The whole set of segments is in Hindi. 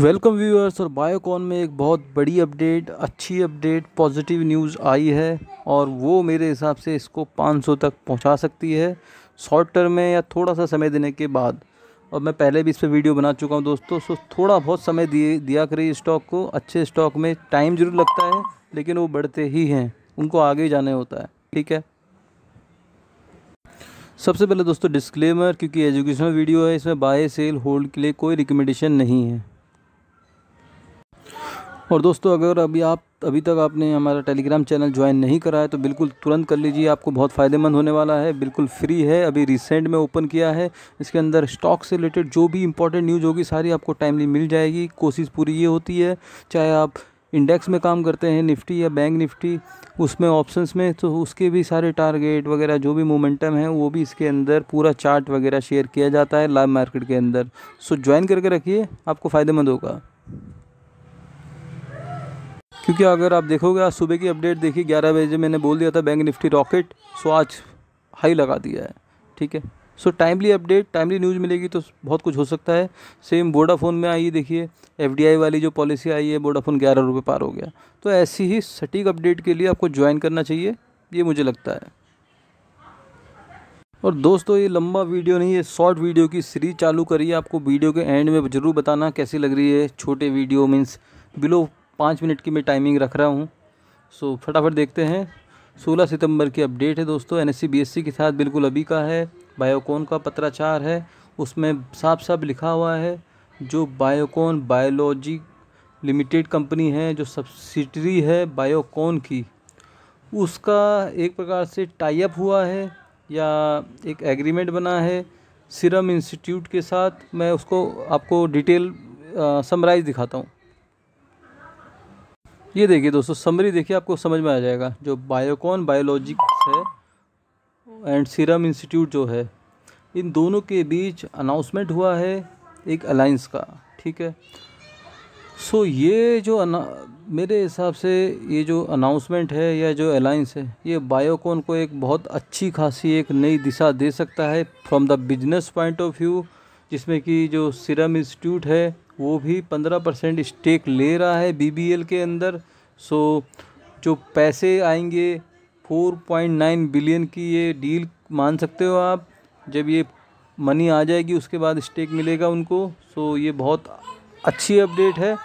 वेलकम व्यूअर्स और बायोकॉन में एक बहुत बड़ी अपडेट अच्छी अपडेट पॉजिटिव न्यूज़ आई है और वो मेरे हिसाब से इसको 500 तक पहुंचा सकती है शॉर्ट टर्म में या थोड़ा सा समय देने के बाद और मैं पहले भी इस पर वीडियो बना चुका हूं दोस्तों सो थोड़ा बहुत समय दिए दिया करिए स्टॉक को अच्छे स्टॉक में टाइम ज़रूर लगता है लेकिन वो बढ़ते ही हैं उनको आगे जाने होता है ठीक है सबसे पहले दोस्तों डिस्क्लेमर क्योंकि एजुकेशनल वीडियो है इसमें बाय सेल होल्ड के लिए कोई रिकमेंडेशन नहीं है और दोस्तों अगर अभी आप अभी तक आपने हमारा टेलीग्राम चैनल ज्वाइन नहीं करा है तो बिल्कुल तुरंत कर लीजिए आपको बहुत फ़ायदेमंद होने वाला है बिल्कुल फ्री है अभी रिसेंट में ओपन किया है इसके अंदर स्टॉक से रिलेटेड जो भी इंपॉर्टेंट न्यूज़ होगी सारी आपको टाइमली मिल जाएगी कोशिश पूरी ये होती है चाहे आप इंडेक्स में काम करते हैं निफ्टी या बैंक निफ्टी उसमें ऑप्शंस में तो उसके भी सारे टारगेट वगैरह जो भी मोमेंटम है वो भी इसके अंदर पूरा चार्ट वगैरह शेयर किया जाता है लाइव मार्केट के अंदर सो ज्वाइन करके रखिए आपको फ़ायदेमंद होगा क्योंकि अगर आप देखोगे आज सुबह की अपडेट देखिए ग्यारह बजे मैंने बोल दिया था बैंक निफ्टी रॉकेट सो आज हाई लगा दिया है ठीक है so timely update timely news मिलेगी तो बहुत कुछ हो सकता है सेम वोडाफोन में आई देखिए एफडीआई वाली जो पॉलिसी आई है वोडाफोन ग्यारह रुपये पार हो गया तो ऐसी ही सटीक अपडेट के लिए आपको ज्वाइन करना चाहिए ये मुझे लगता है और दोस्तों ये लंबा वीडियो नहीं है शॉर्ट वीडियो की सीरीज चालू करिए आपको वीडियो के एंड में ज़रूर बताना कैसी लग रही है छोटे वीडियो मीन्स बिलो पाँच मिनट की मैं टाइमिंग रख रहा हूँ सो फटाफट देखते हैं सोलह सितंबर की अपडेट है दोस्तों एन एस के साथ बिल्कुल अभी का है बायोकॉन का पत्राचार है उसमें साफ साफ लिखा हुआ है जो बायोकॉन बायोलॉजी लिमिटेड कंपनी है जो सब्सिडरी है बायोकॉन की उसका एक प्रकार से टाइप हुआ है या एक एग्रीमेंट बना है सिरम इंस्टीट्यूट के साथ मैं उसको आपको डिटेल समराइज़ दिखाता हूँ ये देखिए दोस्तों समरी देखिए आपको समझ में आ जाएगा जो बायोकॉन बायोलॉजिक्स है एंड सीरम इंस्टीट्यूट जो है इन दोनों के बीच अनाउंसमेंट हुआ है एक अलाइंस का ठीक है सो so, ये जो मेरे हिसाब से ये जो अनाउंसमेंट है या जो अलाइंस है ये बायोकॉन को एक बहुत अच्छी खासी एक नई दिशा दे सकता है from the business point of view जिसमें कि जो सीरम इंस्टीट्यूट है वो भी पंद्रह परसेंट स्टेक ले रहा है बीबीएल के अंदर सो जो पैसे आएंगे फोर पॉइंट नाइन बिलियन की ये डील मान सकते हो आप जब ये मनी आ जाएगी उसके बाद स्टेक मिलेगा उनको सो ये बहुत अच्छी अपडेट है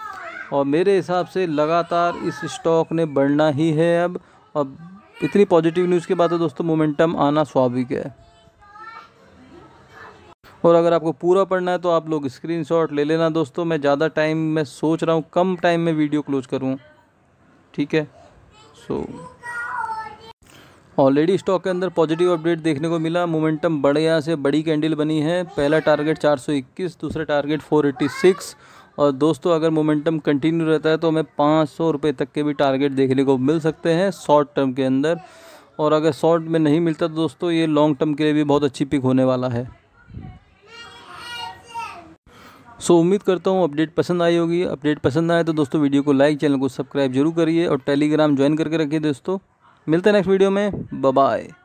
और मेरे हिसाब से लगातार इस स्टॉक ने बढ़ना ही है अब अब इतनी पॉजिटिव न्यूज़ के बाद तो दोस्तों मोमेंटम आना स्वाभाविक है और अगर आपको पूरा पढ़ना है तो आप लोग स्क्रीनशॉट ले लेना दोस्तों मैं ज़्यादा टाइम में सोच रहा हूँ कम टाइम में वीडियो क्लोज करूँ ठीक है सो ऑलरेडी स्टॉक के अंदर पॉजिटिव अपडेट देखने को मिला मोमेंटम बढ़िया से बड़ी कैंडल बनी है पहला टारगेट 421 दूसरा टारगेट 486 और दोस्तों अगर मोमेंटम कंटिन्यू रहता है तो हमें पाँच सौ रुपये तक के भी टारगेट देखने को मिल सकते हैं शॉर्ट टर्म के अंदर और अगर शॉर्ट में नहीं मिलता तो दोस्तों ये लॉन्ग टर्म के लिए भी बहुत अच्छी पिक होने वाला है सो उम्मीद करता हूँ अपडेट पसंद आई होगी अपडेट पसंद आए तो दोस्तों वीडियो को लाइक चैनल को सब्सक्राइब जरूर करिए और टेलीग्राम ज्वाइन करके रखिए दोस्तों मिलते हैं नेक्स्ट वीडियो में बाय